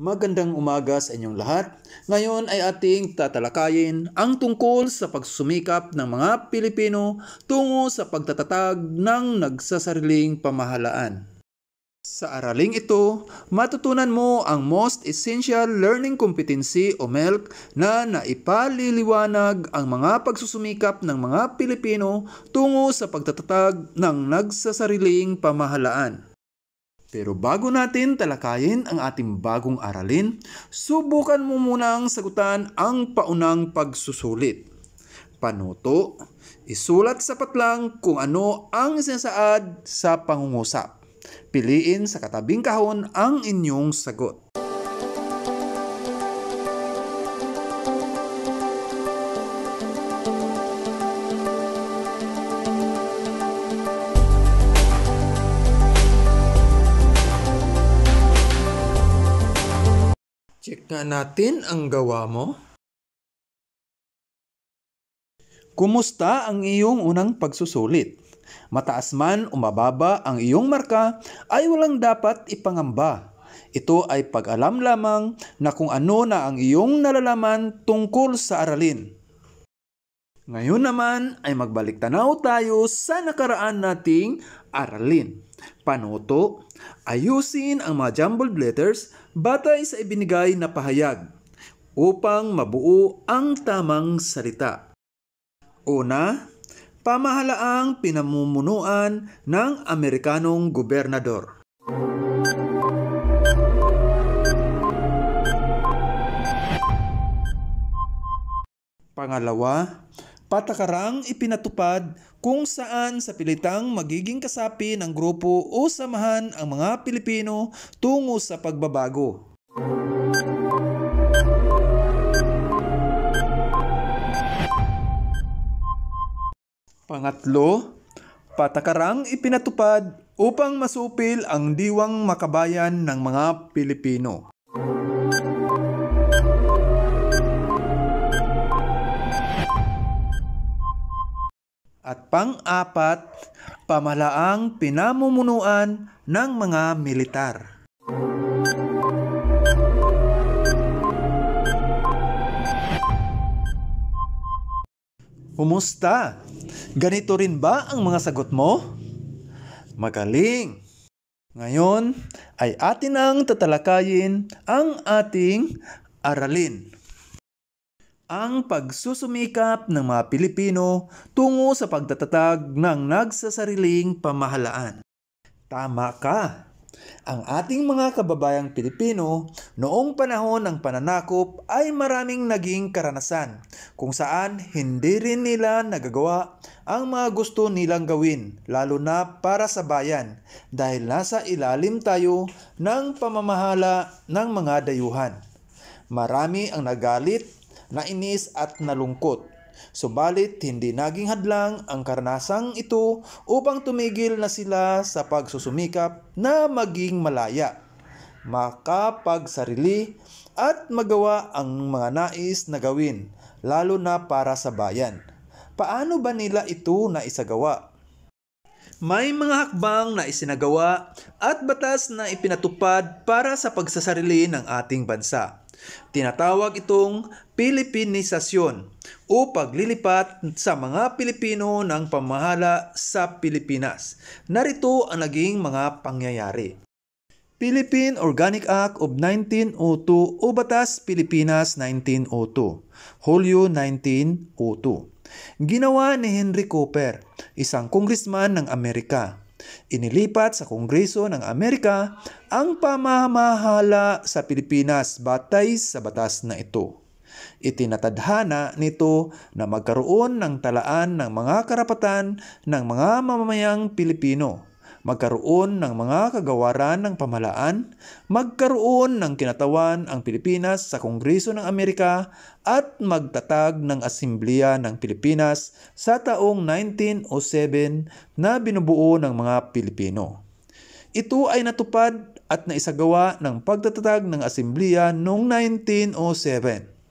Magandang umaga sa inyong lahat. Ngayon ay ating tatalakayin ang tungkol sa pagsumikap ng mga Pilipino tungo sa pagtatatag ng nagsasariling pamahalaan. Sa araling ito, matutunan mo ang Most Essential Learning Competency o MELC na naipaliliwanag ang mga pagsusumikap ng mga Pilipino tungo sa pagtatatag ng nagsasariling pamahalaan. Pero bago natin talakayin ang ating bagong aralin, subukan mo munang sagutan ang paunang pagsusulit. Panuto, isulat sa patlang kung ano ang sinasaad sa pangungusap. Piliin sa katabing kahon ang inyong sagot. nga natin ang gawa mo? Kumusta ang iyong unang pagsusulit? Mataas man o mababa ang iyong marka ay walang dapat ipangamba. Ito ay pag-alam lamang na kung ano na ang iyong nalalaman tungkol sa aralin. Ngayon naman ay magbalik tanaw tayo sa nakaraan nating aralin. Panuto, ayusin ang mga jumbled letters batay sa ibinigay na pahayag upang mabuo ang tamang salita. Una, pamahalaang pinamumunuan ng Amerikanong gobernador. Pangalawa, patakarang ipinatupad kung saan sa pilitang magiging kasapi ng grupo o samahan ang mga Pilipino tungo sa pagbabago. Pangatlo, patakarang ipinatupad upang masupil ang diwang makabayan ng mga Pilipino. at pang-apat, pamalaang pinamumunuan ng mga militar. Kumusta? Ganito rin ba ang mga sagot mo? Magaling! Ngayon ay atin ang tatalakayin ang ating aralin ang pagsusumikap ng mga Pilipino tungo sa pagtatatag ng nagsasariling pamahalaan. Tama ka! Ang ating mga kababayang Pilipino noong panahon ng pananakop ay maraming naging karanasan kung saan hindi rin nila nagagawa ang mga gusto nilang gawin lalo na para sa bayan dahil nasa ilalim tayo ng pamamahala ng mga dayuhan. Marami ang nagalit nainis at nalungkot. Subalit hindi naging hadlang ang karanasang ito upang tumigil na sila sa pagsusumikap na maging malaya, makapagsarili at magawa ang mga nais na gawin, lalo na para sa bayan. Paano ba nila ito naisagawa? May mga hakbang na isinagawa at batas na ipinatupad para sa pagsasarili ng ating bansa. Tinatawag itong Pilipinisasyon o paglilipat sa mga Pilipino ng pamahala sa Pilipinas. Narito ang naging mga pangyayari. Philippine Organic Act of 1902 o Batas Pilipinas 1902, Hulyo 1902. Ginawa ni Henry Cooper, isang kongresman ng Amerika. Inilipat sa Kongreso ng Amerika ang pamamahala sa Pilipinas batay sa batas na ito. Itinatadhana nito na magkaroon ng talaan ng mga karapatan ng mga mamamayang Pilipino magkaroon ng mga kagawaran ng pamahalaan, magkaroon ng kinatawan ang Pilipinas sa Kongreso ng Amerika at magtatag ng Asamblea ng Pilipinas sa taong 1907 na binubuo ng mga Pilipino. Ito ay natupad at naisagawa ng pagtatatag ng Asamblea noong 1907.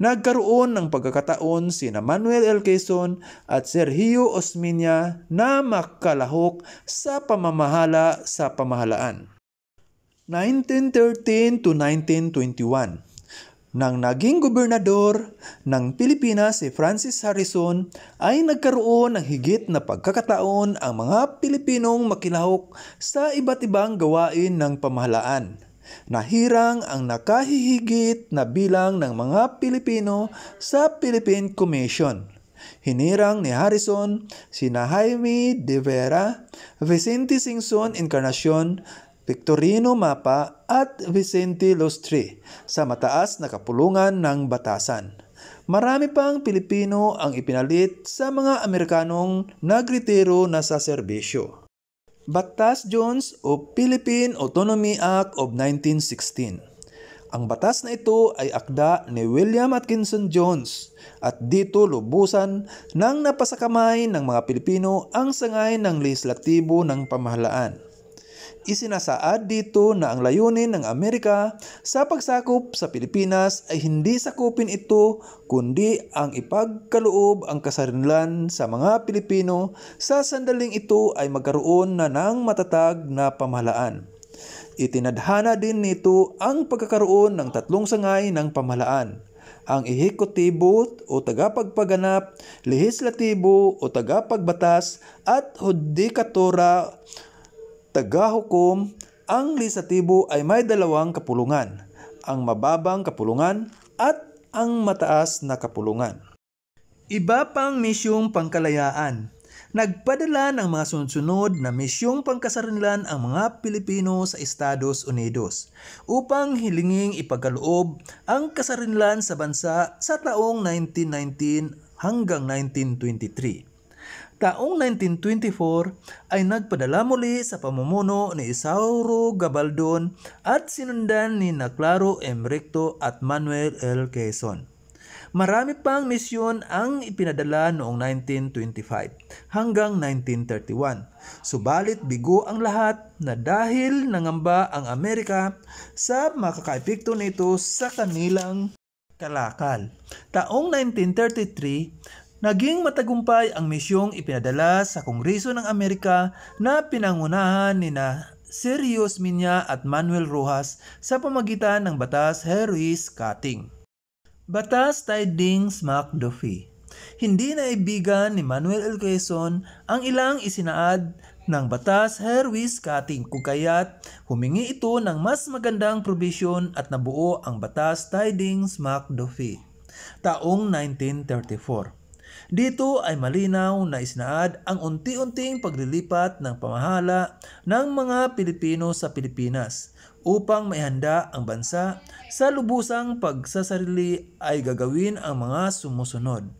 Nagkaroon ng pagkakataon si Manuel L. Quezon at Sergio Osminia na makalahok sa pamamahala sa pamahalaan. 1913 to 1921 nang naging gobernador ng Pilipinas si Francis Harrison ay nagkaroon ng higit na pagkakataon ang mga Pilipinong makilahok sa iba't ibang gawain ng pamahalaan. Nahirang ang nakahihigit na bilang ng mga Pilipino sa Philippine Commission. Hinirang ni Harrison, si Jaime de Vera, Vicente Singson Incarnacion, Victorino Mapa at Vicente Lostre sa mataas na kapulungan ng batasan. Marami pang Pilipino ang ipinalit sa mga Amerikanong nagritero na sa serbisyo. Batas Jones o Philippine Autonomy Act of 1916. Ang batas na ito ay akda ni William Atkinson Jones at dito lubusan nang napasakamay ng mga Pilipino ang sangay ng legislatibo ng pamahalaan. Isinasaad dito na ang layunin ng Amerika sa pagsakop sa Pilipinas ay hindi sakupin ito kundi ang ipagkaloob ang kasarinlan sa mga Pilipino sa sandaling ito ay magkaroon na ng matatag na pamahalaan. Itinadhana din nito ang pagkakaroon ng tatlong sangay ng pamahalaan ang ehekutibo o tagapagpaganap, lehislatibo o tagapagbatas at hudikatura tagahukom, ang lisatibo ay may dalawang kapulungan, ang mababang kapulungan at ang mataas na kapulungan. Iba pang misyong pangkalayaan. Nagpadala ng mga sunod-sunod na misyong pangkasarinlan ang mga Pilipino sa Estados Unidos upang hilinging ipagkaloob ang kasarinlan sa bansa sa taong 1919 hanggang 1923. Taong 1924 ay nagpadala muli sa pamumuno ni Isauro Gabaldon at sinundan ni Naclaro Emrecto at Manuel L. Quezon. Marami pang misyon ang ipinadala noong 1925 hanggang 1931. Subalit bigo ang lahat na dahil nangamba ang Amerika sa makakaepekto nito sa kanilang kalakal. Taong 1933, Naging matagumpay ang misyong ipinadala sa Kongreso ng Amerika na pinangunahan ni na Serious Minya at Manuel Rojas sa pamagitan ng Batas Harris Cutting. Batas Tidings McDuffie Hindi naibigan ni Manuel L. Quezon ang ilang isinaad ng batas Herwis Cutting kung kaya't humingi ito ng mas magandang probisyon at nabuo ang batas Tidings McDuffie taong 1934. Dito ay malinaw na isinaad ang unti-unting paglilipat ng pamahala ng mga Pilipino sa Pilipinas upang maihanda ang bansa sa lubusang pagsasarili ay gagawin ang mga sumusunod.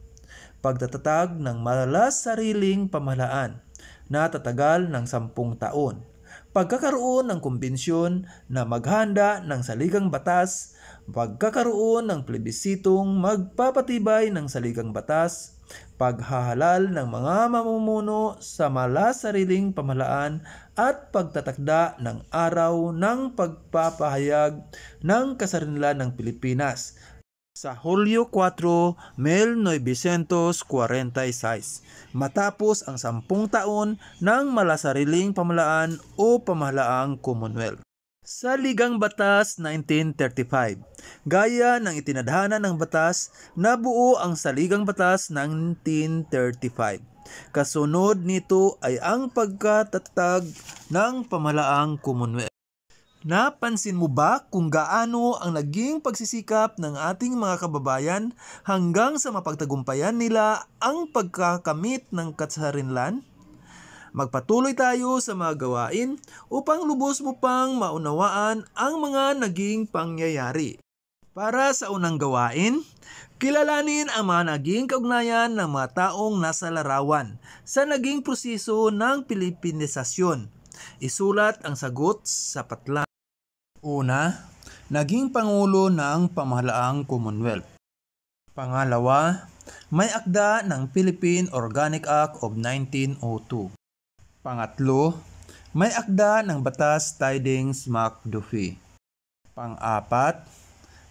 Pagtatatag ng malalas sariling pamahalaan na tatagal ng sampung taon pagkakaroon ng kumbensyon na maghanda ng saligang batas, pagkakaroon ng plebisitong magpapatibay ng saligang batas, paghahalal ng mga mamumuno sa malasariling pamalaan at pagtatakda ng araw ng pagpapahayag ng kasarinlan ng Pilipinas sa Hulyo 4, 1946, matapos ang sampung taon ng malasariling pamalaan o pamahalaang Commonwealth sa Ligang Batas 1935. Gaya ng itinadhana ng batas, nabuo ang Saligang Batas 1935. Kasunod nito ay ang pagkatatag ng pamalaang Commonwealth. Napansin mo ba kung gaano ang naging pagsisikap ng ating mga kababayan hanggang sa mapagtagumpayan nila ang pagkakamit ng katsarinlan? Magpatuloy tayo sa mga gawain upang lubos mo pang maunawaan ang mga naging pangyayari. Para sa unang gawain, kilalanin ang mga naging kaugnayan ng mga taong nasa larawan sa naging proseso ng Pilipinisasyon. Isulat ang sagot sa patlang. Una, naging Pangulo ng Pamahalaang Commonwealth. Pangalawa, may akda ng Philippine Organic Act of 1902. Pangatlo, may akda ng batas Tidings McDuffie. Pang-apat,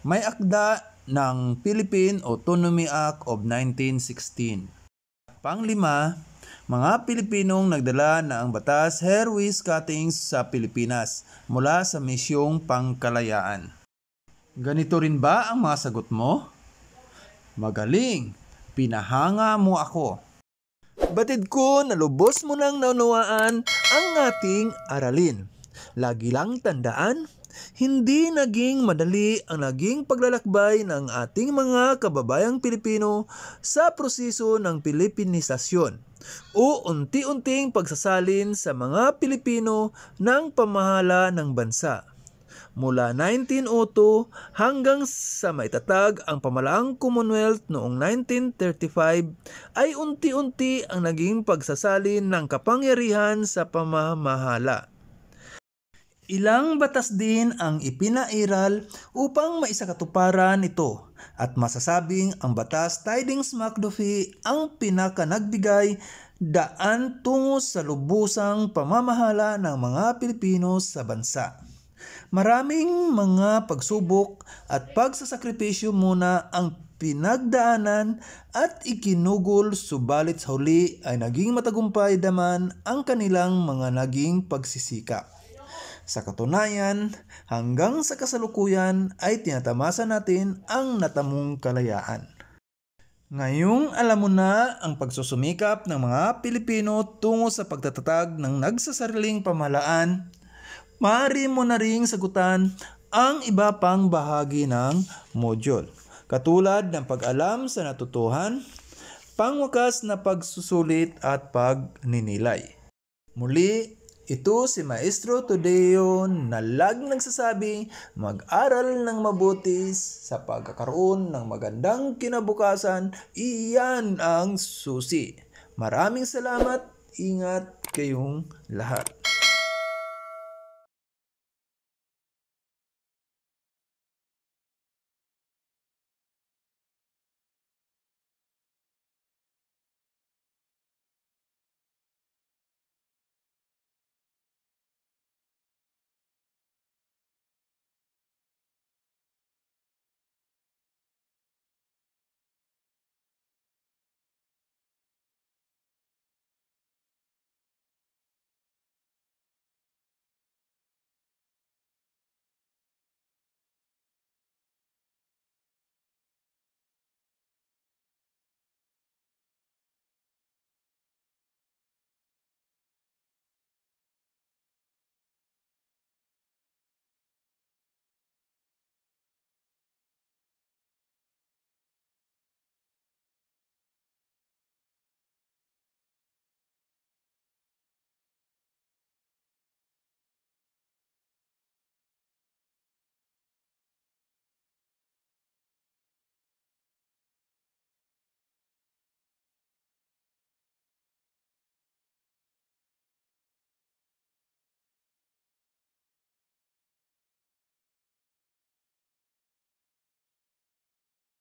may akda ng Philippine Autonomy Act of 1916. Panglima, mga Pilipinong nagdala na ang batas Herwis Cuttings sa Pilipinas mula sa misyong pangkalayaan. Ganito rin ba ang mga sagot mo? Magaling! Pinahanga mo ako! Batid ko na lubos mo nang naunawaan ang ating aralin. Lagi lang tandaan, hindi naging madali ang naging paglalakbay ng ating mga kababayang Pilipino sa proseso ng Pilipinisasyon o unti-unting pagsasalin sa mga Pilipino ng pamahala ng bansa mula 1902 hanggang sa maitatag ang pamalaang Commonwealth noong 1935 ay unti-unti ang naging pagsasalin ng kapangyarihan sa pamamahala. Ilang batas din ang ipinairal upang maisakatuparan ito at masasabing ang batas Tidings McDuffie ang pinakanagbigay daan tungo sa lubusang pamamahala ng mga Pilipino sa bansa. Maraming mga pagsubok at pagsasakripisyo muna ang pinagdaanan at ikinugol subalit sa huli ay naging matagumpay daman ang kanilang mga naging pagsisika. Sa katunayan, hanggang sa kasalukuyan ay tinatamasa natin ang natamong kalayaan. Ngayong alam mo na ang pagsusumikap ng mga Pilipino tungo sa pagtatatag ng nagsasariling pamahalaan maaari mo na ring sagutan ang iba pang bahagi ng module. Katulad ng pag-alam sa natutuhan, pangwakas na pagsusulit at pagninilay. Muli, ito si Maestro Tadeo na lag nagsasabi mag-aral ng mabuti sa pagkakaroon ng magandang kinabukasan. Iyan ang susi. Maraming salamat. Ingat kayong lahat.